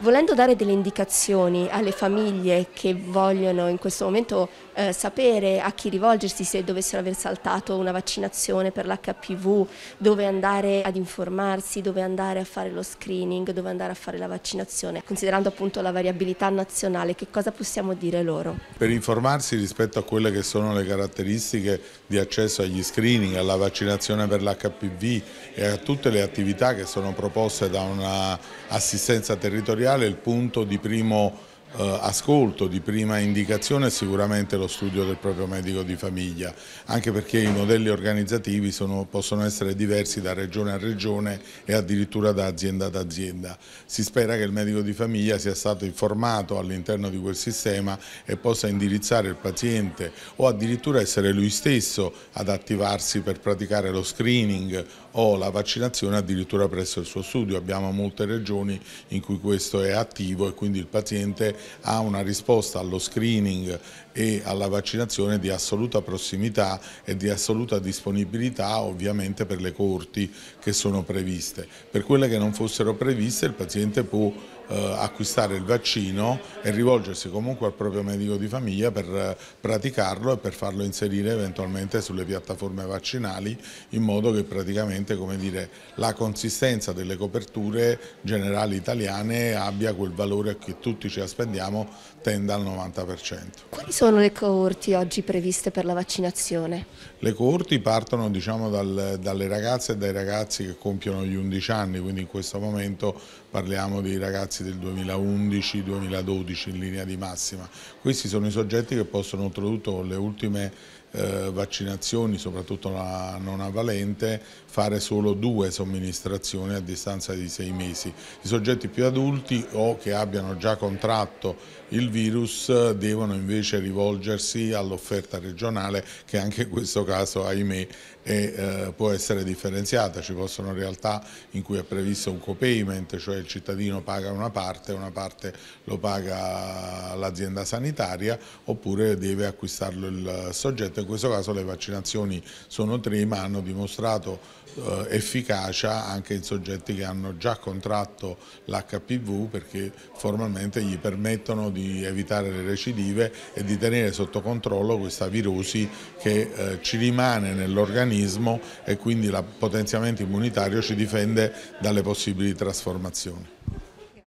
Volendo dare delle indicazioni alle famiglie che vogliono in questo momento eh, sapere a chi rivolgersi se dovessero aver saltato una vaccinazione per l'HPV, dove andare ad informarsi, dove andare a fare lo screening, dove andare a fare la vaccinazione, considerando appunto la variabilità nazionale, che cosa possiamo dire loro? Per informarsi rispetto a quelle che sono le caratteristiche di accesso agli screening, alla vaccinazione per l'HPV e a tutte le attività che sono proposte da un'assistenza territoriale industriale è il punto di primo eh, ascolto, di prima indicazione è sicuramente lo studio del proprio medico di famiglia, anche perché i modelli organizzativi sono, possono essere diversi da regione a regione e addirittura da azienda ad azienda. Si spera che il medico di famiglia sia stato informato all'interno di quel sistema e possa indirizzare il paziente o addirittura essere lui stesso ad attivarsi per praticare lo screening o la vaccinazione addirittura presso il suo studio. Abbiamo molte regioni in cui questo è attivo e quindi il paziente ha una risposta allo screening e alla vaccinazione di assoluta prossimità e di assoluta disponibilità ovviamente per le corti che sono previste. Per quelle che non fossero previste il paziente può eh, acquistare il vaccino e rivolgersi comunque al proprio medico di famiglia per eh, praticarlo e per farlo inserire eventualmente sulle piattaforme vaccinali in modo che praticamente dire, la consistenza delle coperture generali italiane abbia quel valore che tutti ci aspettiamo tenda al 90%. Quali sono le coorti oggi previste per la vaccinazione? Le coorti partono diciamo, dal, dalle ragazze e dai ragazzi che compiono gli 11 anni, quindi in questo momento parliamo di ragazzi ragazzi del 2011-2012 in linea di massima. Questi sono i soggetti che possono oltretutto con le ultime eh, vaccinazioni, soprattutto la non avvalente, fare solo due somministrazioni a distanza di sei mesi. I soggetti più adulti o che abbiano già contratto il virus devono invece rivolgersi all'offerta regionale che anche in questo caso, ahimè, è, eh, può essere differenziata. Ci possono realtà in cui è previsto un copayment, cioè il cittadino paga una parte, una parte lo paga l'azienda sanitaria oppure deve acquistarlo il soggetto in questo caso le vaccinazioni sono tre ma hanno dimostrato eh, efficacia anche in soggetti che hanno già contratto l'HPV perché formalmente gli permettono di evitare le recidive e di tenere sotto controllo questa virosi che eh, ci rimane nell'organismo e quindi il potenziamento immunitario ci difende dalle possibili trasformazioni.